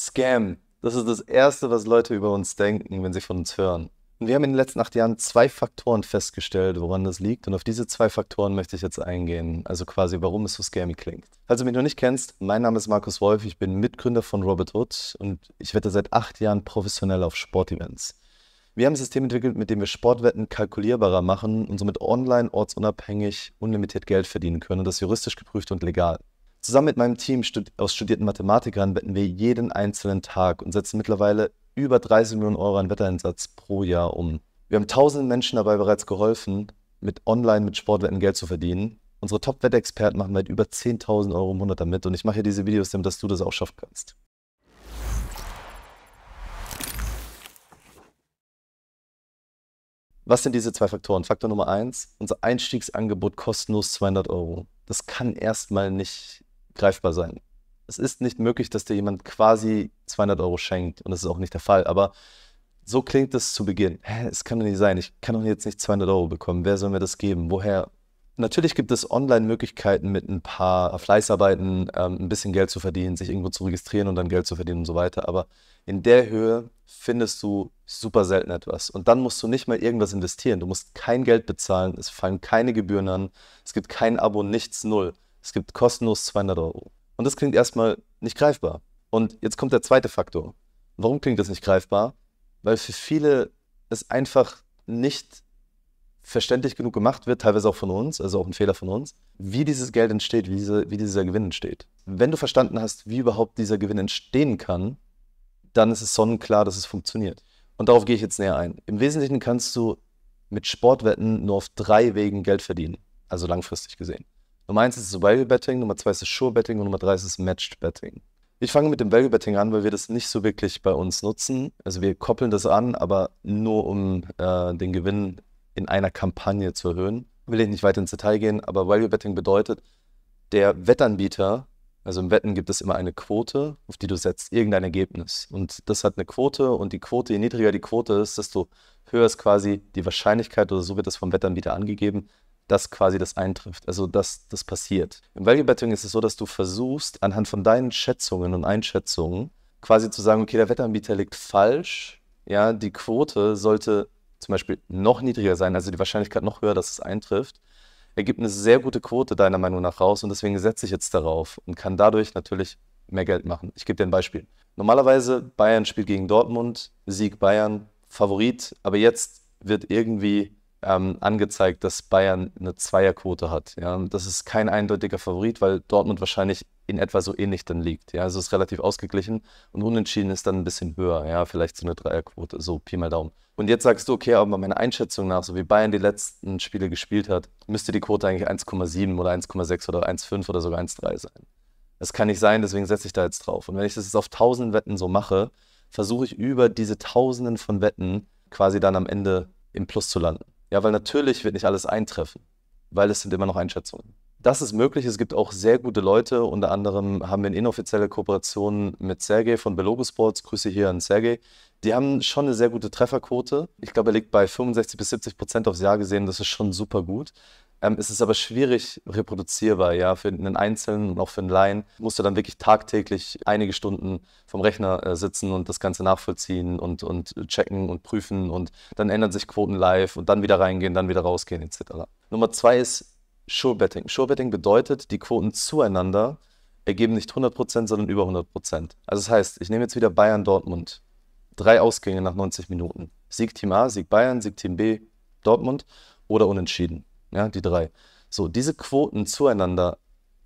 Scam. Das ist das Erste, was Leute über uns denken, wenn sie von uns hören. Und wir haben in den letzten acht Jahren zwei Faktoren festgestellt, woran das liegt. Und auf diese zwei Faktoren möchte ich jetzt eingehen. Also quasi, warum es so scammy klingt. Falls du mich noch nicht kennst, mein Name ist Markus Wolf. Ich bin Mitgründer von Robert Hood und ich wette seit acht Jahren professionell auf Sportevents. Wir haben ein System entwickelt, mit dem wir Sportwetten kalkulierbarer machen und somit online, ortsunabhängig, unlimitiert Geld verdienen können. Und das juristisch geprüft und legal. Zusammen mit meinem Team aus studierten Mathematikern wetten wir jeden einzelnen Tag und setzen mittlerweile über 30 Millionen Euro an Wetteinsatz pro Jahr um. Wir haben tausenden Menschen dabei bereits geholfen, mit online, mit Sportwetten Geld zu verdienen. Unsere Top-Wettexperten machen weit über 10.000 Euro im Monat damit und ich mache hier diese Videos, damit du das auch schaffen kannst. Was sind diese zwei Faktoren? Faktor Nummer eins, unser Einstiegsangebot kostenlos 200 Euro. Das kann erstmal nicht greifbar sein. Es ist nicht möglich, dass dir jemand quasi 200 Euro schenkt und das ist auch nicht der Fall. Aber so klingt es zu Beginn. Hä, es kann doch nicht sein. Ich kann doch jetzt nicht 200 Euro bekommen. Wer soll mir das geben? Woher? Natürlich gibt es Online-Möglichkeiten mit ein paar Fleißarbeiten, ähm, ein bisschen Geld zu verdienen, sich irgendwo zu registrieren und dann Geld zu verdienen und so weiter. Aber in der Höhe findest du super selten etwas. Und dann musst du nicht mal irgendwas investieren. Du musst kein Geld bezahlen. Es fallen keine Gebühren an. Es gibt kein Abo, nichts, null. Es gibt kostenlos 200 Euro. Und das klingt erstmal nicht greifbar. Und jetzt kommt der zweite Faktor. Warum klingt das nicht greifbar? Weil für viele es einfach nicht verständlich genug gemacht wird, teilweise auch von uns, also auch ein Fehler von uns, wie dieses Geld entsteht, wie, diese, wie dieser Gewinn entsteht. Wenn du verstanden hast, wie überhaupt dieser Gewinn entstehen kann, dann ist es sonnenklar, dass es funktioniert. Und darauf gehe ich jetzt näher ein. Im Wesentlichen kannst du mit Sportwetten nur auf drei Wegen Geld verdienen, also langfristig gesehen. Nummer eins ist Value Betting, Nummer zwei ist Sure Betting und Nummer drei ist Matched Betting. Ich fange mit dem Value Betting an, weil wir das nicht so wirklich bei uns nutzen. Also wir koppeln das an, aber nur um äh, den Gewinn in einer Kampagne zu erhöhen. Will ich nicht weiter ins Detail gehen, aber Value Betting bedeutet, der Wettanbieter, also im Wetten gibt es immer eine Quote, auf die du setzt irgendein Ergebnis. Und das hat eine Quote und die Quote, je niedriger die Quote ist, desto höher ist quasi die Wahrscheinlichkeit oder so wird das vom Wettanbieter angegeben, dass quasi das eintrifft, also dass das passiert. Im Value Betting ist es so, dass du versuchst, anhand von deinen Schätzungen und Einschätzungen quasi zu sagen, okay, der Wettanbieter liegt falsch, ja, die Quote sollte zum Beispiel noch niedriger sein, also die Wahrscheinlichkeit noch höher, dass es eintrifft, ergibt eine sehr gute Quote deiner Meinung nach raus und deswegen setze ich jetzt darauf und kann dadurch natürlich mehr Geld machen. Ich gebe dir ein Beispiel. Normalerweise Bayern spielt gegen Dortmund, Sieg Bayern, Favorit, aber jetzt wird irgendwie ähm, angezeigt, dass Bayern eine Zweierquote hat. Ja? Das ist kein eindeutiger Favorit, weil Dortmund wahrscheinlich in etwa so ähnlich dann liegt. Ja? Also es ist relativ ausgeglichen und unentschieden ist dann ein bisschen höher. Ja? Vielleicht so eine Dreierquote, so Pi mal Daumen. Und jetzt sagst du, okay, aber meiner Einschätzung nach, so wie Bayern die letzten Spiele gespielt hat, müsste die Quote eigentlich 1,7 oder 1,6 oder 1,5 oder sogar 1,3 sein. Das kann nicht sein, deswegen setze ich da jetzt drauf. Und wenn ich das jetzt auf tausenden Wetten so mache, versuche ich über diese tausenden von Wetten quasi dann am Ende im Plus zu landen. Ja, weil natürlich wird nicht alles eintreffen, weil es sind immer noch Einschätzungen. Das ist möglich. Es gibt auch sehr gute Leute. Unter anderem haben wir eine inoffizielle Kooperation mit Sergei von Belobo Sports. Grüße hier an Sergei. Die haben schon eine sehr gute Trefferquote. Ich glaube, er liegt bei 65 bis 70 Prozent aufs Jahr gesehen. Das ist schon super gut ähm, ist aber schwierig reproduzierbar, ja, für einen Einzelnen und auch für einen Laien. Musst du dann wirklich tagtäglich einige Stunden vom Rechner äh, sitzen und das Ganze nachvollziehen und, und checken und prüfen und dann ändern sich Quoten live und dann wieder reingehen, dann wieder rausgehen etc. Nummer zwei ist Sure-Betting. bedeutet, die Quoten zueinander ergeben nicht 100%, sondern über 100%. Also das heißt, ich nehme jetzt wieder Bayern-Dortmund. Drei Ausgänge nach 90 Minuten. Sieg Team A, Sieg Bayern, Sieg Team B, Dortmund oder unentschieden ja, die drei. So, diese Quoten zueinander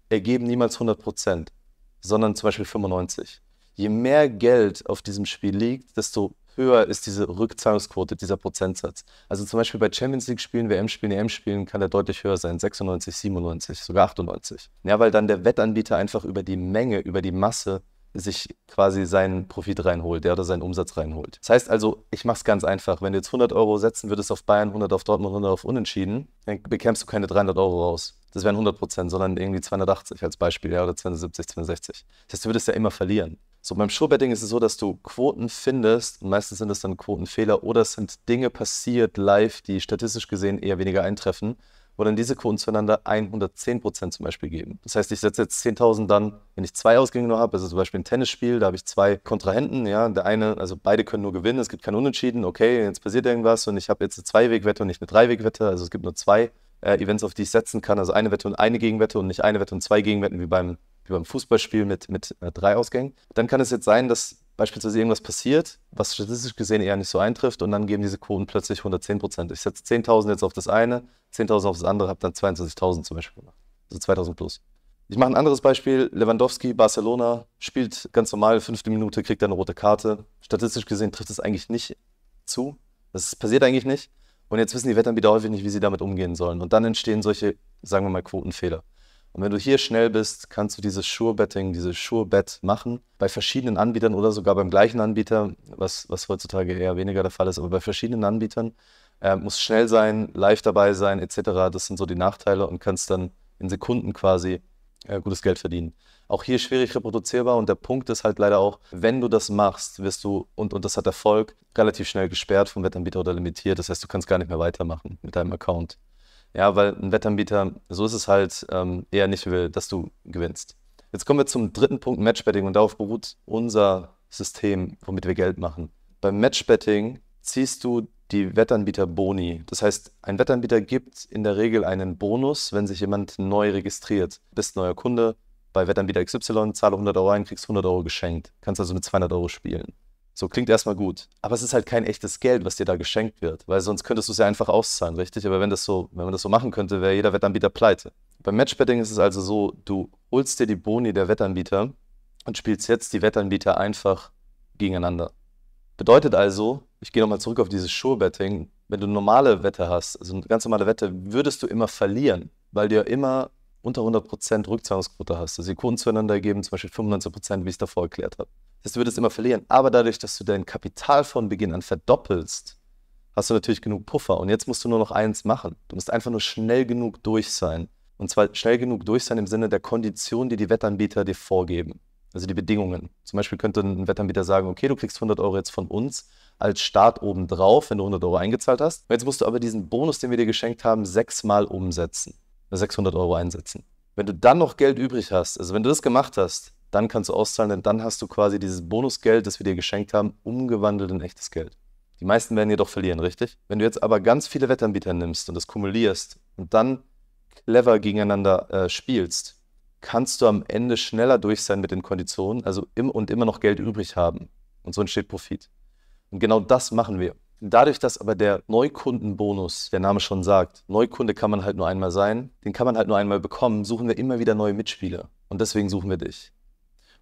ergeben niemals 100 Prozent, sondern zum Beispiel 95. Je mehr Geld auf diesem Spiel liegt, desto höher ist diese Rückzahlungsquote, dieser Prozentsatz. Also zum Beispiel bei Champions League-Spielen, WM-Spielen, EM-Spielen kann der deutlich höher sein, 96, 97, sogar 98. Ja, weil dann der Wettanbieter einfach über die Menge, über die Masse sich quasi seinen Profit reinholt, der oder seinen Umsatz reinholt. Das heißt also, ich mache es ganz einfach. Wenn du jetzt 100 Euro setzen würdest auf Bayern, 100 auf Dortmund, 100 auf Unentschieden, dann bekämst du keine 300 Euro raus. Das wären 100 Prozent, sondern irgendwie 280 als Beispiel, ja, oder 270, 260. Das heißt, du würdest ja immer verlieren. So, beim Showbetting ist es so, dass du Quoten findest, und meistens sind es dann Quotenfehler, oder es sind Dinge passiert live, die statistisch gesehen eher weniger eintreffen, wo dann diese Quoten zueinander 110 zum Beispiel geben. Das heißt, ich setze jetzt 10.000 dann, wenn ich zwei Ausgänge nur habe, also zum Beispiel ein Tennisspiel, da habe ich zwei Kontrahenten, ja, der eine, also beide können nur gewinnen, es gibt kein Unentschieden, okay, jetzt passiert irgendwas und ich habe jetzt eine Zwei-Weg-Wette und nicht eine Drei-Weg-Wette, also es gibt nur zwei äh, Events, auf die ich setzen kann, also eine Wette und eine Gegenwette und nicht eine Wette und zwei Gegenwetten wie beim, wie beim Fußballspiel mit, mit äh, drei Ausgängen. Dann kann es jetzt sein, dass beispielsweise irgendwas passiert, was statistisch gesehen eher nicht so eintrifft und dann geben diese Quoten plötzlich 110 Prozent. Ich setze 10.000 jetzt auf das eine, 10.000 auf das andere, habe dann 22.000 zum Beispiel gemacht. Also 2.000 plus. Ich mache ein anderes Beispiel. Lewandowski, Barcelona, spielt ganz normal, fünfte Minute, kriegt eine rote Karte. Statistisch gesehen trifft es eigentlich nicht zu. Das passiert eigentlich nicht. Und jetzt wissen die Wettanbieter häufig nicht, wie sie damit umgehen sollen. Und dann entstehen solche, sagen wir mal, Quotenfehler. Und wenn du hier schnell bist, kannst du dieses Sure-Betting, dieses Sure-Bet machen. Bei verschiedenen Anbietern oder sogar beim gleichen Anbieter, was, was heutzutage eher weniger der Fall ist, aber bei verschiedenen Anbietern äh, muss schnell sein, live dabei sein, etc. Das sind so die Nachteile und kannst dann in Sekunden quasi äh, gutes Geld verdienen. Auch hier schwierig reproduzierbar und der Punkt ist halt leider auch, wenn du das machst, wirst du, und, und das hat Erfolg, relativ schnell gesperrt vom Wettanbieter oder limitiert. Das heißt, du kannst gar nicht mehr weitermachen mit deinem Account. Ja, weil ein Wettanbieter, so ist es halt ähm, eher nicht will, dass du gewinnst. Jetzt kommen wir zum dritten Punkt, Matchbetting. Und darauf beruht unser System, womit wir Geld machen. Beim Matchbetting ziehst du die Wettanbieter Boni. Das heißt, ein Wettanbieter gibt in der Regel einen Bonus, wenn sich jemand neu registriert. Bist neuer Kunde bei Wettanbieter XY, zahle 100 Euro ein, kriegst 100 Euro geschenkt. Kannst also mit 200 Euro spielen. So klingt erstmal gut. Aber es ist halt kein echtes Geld, was dir da geschenkt wird, weil sonst könntest du es ja einfach auszahlen, richtig? Aber wenn, das so, wenn man das so machen könnte, wäre jeder Wettanbieter pleite. Beim Matchbetting ist es also so, du holst dir die Boni der Wettanbieter und spielst jetzt die Wettanbieter einfach gegeneinander. Bedeutet also, ich gehe nochmal zurück auf dieses Sure-Betting, wenn du normale Wette hast, also eine ganz normale Wette, würdest du immer verlieren, weil dir immer unter 100% Rückzahlungsquote hast. Also die Kunden zueinander geben zum Beispiel 95%, wie ich es davor erklärt habe. Das wird es immer verlieren. Aber dadurch, dass du dein Kapital von Beginn an verdoppelst, hast du natürlich genug Puffer. Und jetzt musst du nur noch eins machen. Du musst einfach nur schnell genug durch sein. Und zwar schnell genug durch sein im Sinne der Konditionen, die die Wettanbieter dir vorgeben. Also die Bedingungen. Zum Beispiel könnte ein Wettanbieter sagen, okay, du kriegst 100 Euro jetzt von uns als Start obendrauf, wenn du 100 Euro eingezahlt hast. jetzt musst du aber diesen Bonus, den wir dir geschenkt haben, sechsmal umsetzen. 600 Euro einsetzen. Wenn du dann noch Geld übrig hast, also wenn du das gemacht hast, dann kannst du auszahlen, denn dann hast du quasi dieses Bonusgeld, das wir dir geschenkt haben, umgewandelt in echtes Geld. Die meisten werden jedoch verlieren, richtig? Wenn du jetzt aber ganz viele Wettanbieter nimmst und das kumulierst und dann clever gegeneinander äh, spielst, kannst du am Ende schneller durch sein mit den Konditionen also im, und immer noch Geld übrig haben. Und so entsteht Profit. Und genau das machen wir. Dadurch, dass aber der Neukundenbonus, der Name schon sagt, Neukunde kann man halt nur einmal sein, den kann man halt nur einmal bekommen, suchen wir immer wieder neue Mitspieler. Und deswegen suchen wir dich.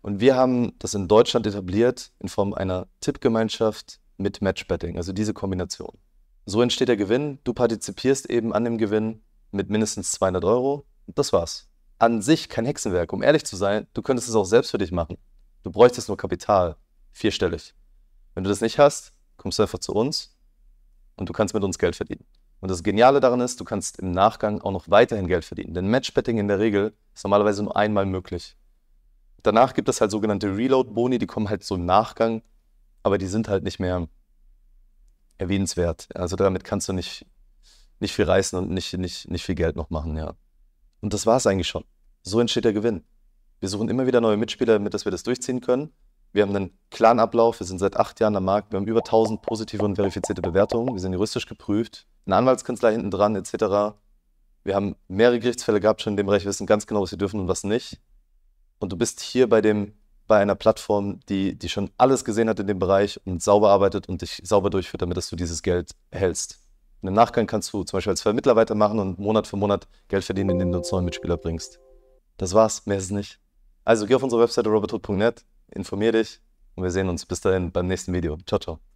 Und wir haben das in Deutschland etabliert in Form einer Tippgemeinschaft mit Matchbetting, also diese Kombination. So entsteht der Gewinn. Du partizipierst eben an dem Gewinn mit mindestens 200 Euro. Und Das war's. An sich kein Hexenwerk. Um ehrlich zu sein, du könntest es auch selbst für dich machen. Du bräuchtest nur Kapital. Vierstellig. Wenn du das nicht hast, kommst du einfach zu uns und du kannst mit uns Geld verdienen. Und das Geniale daran ist, du kannst im Nachgang auch noch weiterhin Geld verdienen. Denn Matchbetting in der Regel ist normalerweise nur einmal möglich. Danach gibt es halt sogenannte Reload-Boni, die kommen halt so im Nachgang, aber die sind halt nicht mehr erwähnenswert. Also damit kannst du nicht, nicht viel reißen und nicht, nicht, nicht viel Geld noch machen, ja. Und das war es eigentlich schon. So entsteht der Gewinn. Wir suchen immer wieder neue Mitspieler, damit dass wir das durchziehen können. Wir haben einen klaren Ablauf. Wir sind seit acht Jahren am Markt. Wir haben über 1000 positive und verifizierte Bewertungen. Wir sind juristisch geprüft. Eine Anwaltskanzlei hinten dran, etc. Wir haben mehrere Gerichtsfälle gehabt schon in dem Bereich. Wir wissen ganz genau, was wir dürfen und was nicht. Und du bist hier bei dem bei einer Plattform, die, die schon alles gesehen hat in dem Bereich und sauber arbeitet und dich sauber durchführt, damit dass du dieses Geld erhältst. Und im Nachgang kannst du zum Beispiel als Vermittler weitermachen und Monat für Monat Geld verdienen, indem du uns neuen Mitspieler bringst. Das war's, mehr ist es nicht. Also geh auf unsere Webseite robothood.net, informier dich und wir sehen uns bis dahin beim nächsten Video. Ciao, ciao.